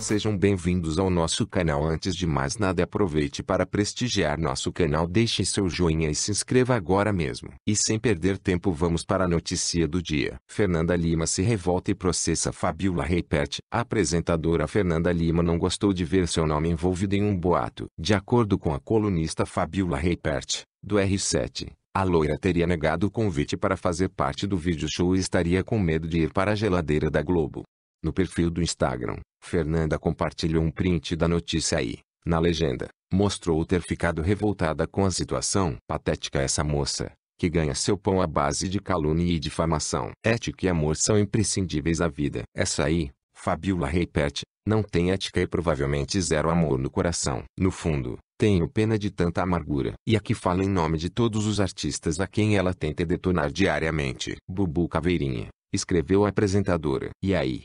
Sejam bem-vindos ao nosso canal. Antes de mais nada, aproveite para prestigiar nosso canal, deixe seu joinha e se inscreva agora mesmo. E sem perder tempo, vamos para a notícia do dia. Fernanda Lima se revolta e processa Fabiola Reipert. A apresentadora Fernanda Lima não gostou de ver seu nome envolvido em um boato. De acordo com a colunista Fabiola Reipert, do R7, a loira teria negado o convite para fazer parte do vídeo show e estaria com medo de ir para a geladeira da Globo. No perfil do Instagram, Fernanda compartilhou um print da notícia e, na legenda, mostrou ter ficado revoltada com a situação patética essa moça, que ganha seu pão à base de calúnia e difamação. Ética e amor são imprescindíveis à vida. Essa aí, Fabiola repete, não tem ética e provavelmente zero amor no coração. No fundo, tenho pena de tanta amargura. E aqui fala em nome de todos os artistas a quem ela tenta detonar diariamente. Bubu Caveirinha, escreveu a apresentadora. E aí,